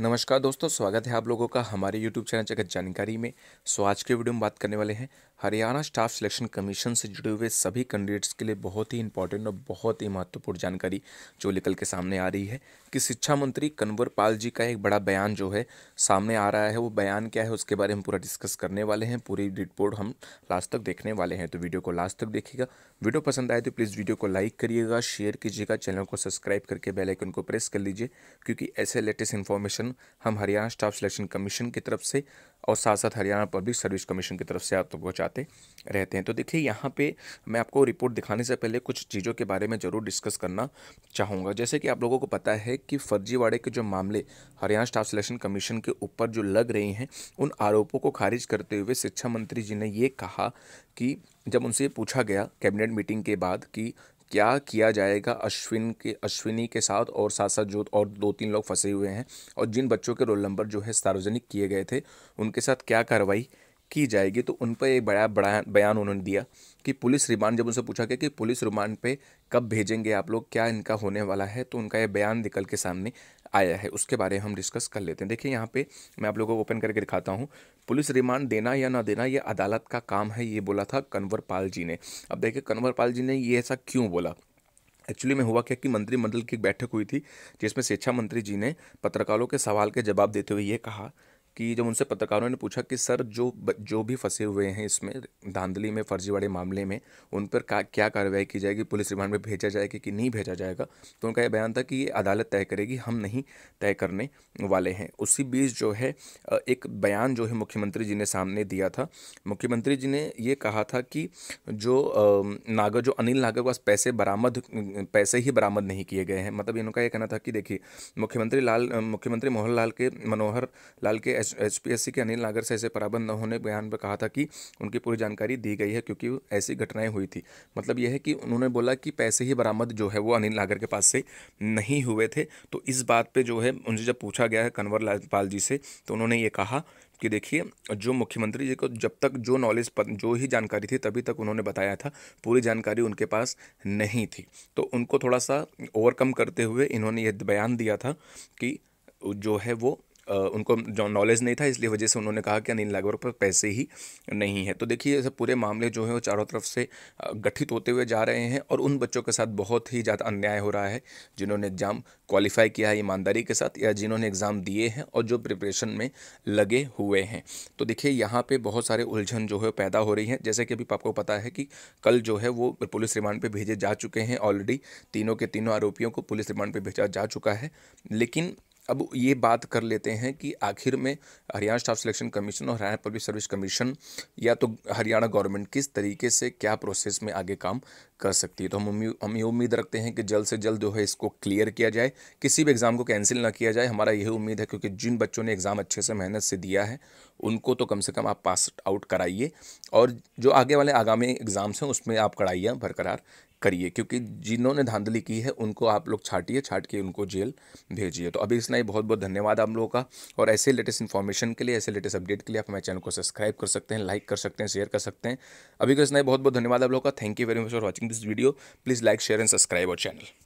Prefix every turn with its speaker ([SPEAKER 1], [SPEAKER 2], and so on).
[SPEAKER 1] नमस्कार दोस्तों स्वागत है आप लोगों का हमारे YouTube चैनल जगत जानकारी में सो आज के वीडियो में बात करने वाले हैं हरियाणा स्टाफ सिलेक्शन कमीशन से जुड़े हुए सभी कैंडिडेट्स के लिए बहुत ही इंपॉर्टेंट और बहुत ही महत्वपूर्ण जानकारी जो निकल के सामने आ रही है कि शिक्षा मंत्री कन्वर पाल जी का एक बड़ा बयान जो है सामने आ रहा है वो बयान क्या है उसके बारे में पूरा डिस्कस करने वाले हैं पूरी रिपोर्ट हम लास्ट तक देखने वाले हैं तो वीडियो को लास्ट तक देखिएगा वीडियो पसंद आए तो प्लीज़ वीडियो को लाइक करिएगा शेयर कीजिएगा चैनल को सब्सक्राइब करके बेलाइकन को प्रेस कर लीजिए क्योंकि ऐसे लेटेस्ट इन्फॉर्मेशन आवेदन हम हरियाणा स्टाफ सिलेक्शन कमीशन की तरफ से और साथ साथ हरियाणा पब्लिक सर्विस कमीशन की तरफ से आप तो पहुँचाते रहते हैं तो देखिए यहाँ पे मैं आपको रिपोर्ट दिखाने से पहले कुछ चीज़ों के बारे में ज़रूर डिस्कस करना चाहूँगा जैसे कि आप लोगों को पता है कि फर्जीवाड़े के जो मामले हरियाणा स्टाफ सिलेक्शन कमीशन के ऊपर जो लग रही हैं उन आरोपों को खारिज करते हुए शिक्षा मंत्री जी ने ये कहा कि जब उनसे पूछा गया कैबिनेट मीटिंग के बाद कि क्या किया जाएगा अश्विन के अश्विनी के साथ और साथ साथ जो और दो तीन लोग फंसे हुए हैं और जिन बच्चों के रोल नंबर जो है सार्वजनिक किए गए थे उनके साथ क्या कार्रवाई की जाएगी तो उन पर एक बड़ा बड़ा बयान उन्होंने दिया कि पुलिस रिमांड जब उनसे पूछा गया कि पुलिस रिमांड पे कब भेजेंगे आप लोग क्या इनका होने वाला है तो उनका ये बयान निकल के सामने आया है उसके बारे में हम डिस्कस कर लेते हैं देखिए यहाँ पे मैं आप लोगों को ओपन करके दिखाता हूँ पुलिस रिमांड देना या ना देना ये अदालत का काम है ये बोला था कन्वर पाल जी ने अब देखिए कन्वर पाल जी ने ये ऐसा क्यों बोला एक्चुअली में हुआ क्या कि मंत्रिमंडल की बैठक हुई थी जिसमें शिक्षा मंत्री जी ने पत्रकारों के सवाल के जवाब देते हुए ये कहा कि जब उनसे पत्रकारों ने पूछा कि सर जो जो भी फंसे हुए हैं इसमें धांधली में फर्जीवाड़े मामले में उन पर का, क्या कार्रवाई की जाएगी पुलिस रिमांड में भेजा जाएगा कि नहीं भेजा जाएगा तो उनका यह बयान था कि ये अदालत तय करेगी हम नहीं तय करने वाले हैं उसी बीच जो है एक बयान जो है मुख्यमंत्री जी ने सामने दिया था मुख्यमंत्री जी ने ये कहा था कि जो नागर जो अनिल नागर के पास पैसे बरामद पैसे ही बरामद नहीं किए गए हैं मतलब इनका यह कहना था कि देखिए मुख्यमंत्री लाल मुख्यमंत्री मनोहर लाल के मनोहर लाल के पी एस सी के अनिल नागर से ऐसे पराबंद न होने बयान पर कहा था कि उनकी पूरी जानकारी दी गई है क्योंकि ऐसी घटनाएं हुई थी मतलब यह है कि उन्होंने बोला कि पैसे ही बरामद जो है वो अनिल नागर के पास से नहीं हुए थे तो इस बात पर जो है उनसे जब पूछा गया है कंवर लाल जी से तो उन्होंने ये कहा कि देखिए जो मुख्यमंत्री जी को जब तक जो नॉलेज जो ही जानकारी थी तभी तक उन्होंने बताया था पूरी जानकारी उनके पास नहीं थी तो उनको थोड़ा सा ओवरकम करते हुए इन्होंने ये बयान दिया था कि जो है वो उनको नॉलेज नहीं था इसलिए वजह से उन्होंने कहा कि अनिल नागवर पर पैसे ही नहीं है तो देखिए ऐसे पूरे मामले जो हैं वो चारों तरफ से गठित होते हुए जा रहे हैं और उन बच्चों के साथ बहुत ही ज़्यादा अन्याय हो रहा है जिन्होंने एग्ज़ाम क्वालिफाई किया है ईमानदारी के साथ या जिन्होंने एग्ज़ाम दिए हैं और जो प्रिपरेशन में लगे हुए हैं तो देखिए यहाँ पर बहुत सारे उलझन जो है पैदा हो रही हैं जैसे कि अभी आपको पता है कि कल जो है वो पुलिस रिमांड पर भेजे जा चुके हैं ऑलरेडी तीनों के तीनों आरोपियों को पुलिस रिमांड पर भेजा जा चुका है लेकिन अब ये बात कर लेते हैं कि आखिर में हरियाणा स्टाफ सिलेक्शन कमीशन और हरियाणा पब्लिक सर्विस कमीशन या तो हरियाणा गवर्नमेंट किस तरीके से क्या प्रोसेस में आगे काम कर सकती है तो हम हम ये उम्मीद रखते हैं कि जल्द से जल्द जो है इसको क्लियर किया जाए किसी भी एग्ज़ाम को कैंसिल ना किया जाए हमारा यही उम्मीद है क्योंकि जिन बच्चों ने एग्ज़ाम अच्छे से मेहनत से दिया है उनको तो कम से कम आप पास आउट कराइए और जो आगे वाले आगामी एग्ज़ाम्स हैं उसमें आप कढ़ाइयाँ बरकरार करिए क्योंकि जिन्होंने धांधली की है उनको आप लोग छाटिए छाट के उनको जेल भेजिए तो अभी इसने इतना ही बहुत बहुत धन्यवाद आप लोगों का और ऐसे लेटेस्ट इन्फॉर्मेशन के लिए ऐसे लेटेस्ट अपडेट के लिए आप हमारे चैनल को सब्सक्राइब कर सकते हैं लाइक कर सकते हैं शेयर कर सकते हैं अभी का इतना ही बहुत बहुत धन्यवाद आप लोगों का thank you very much for watching this video please like share and subscribe our channel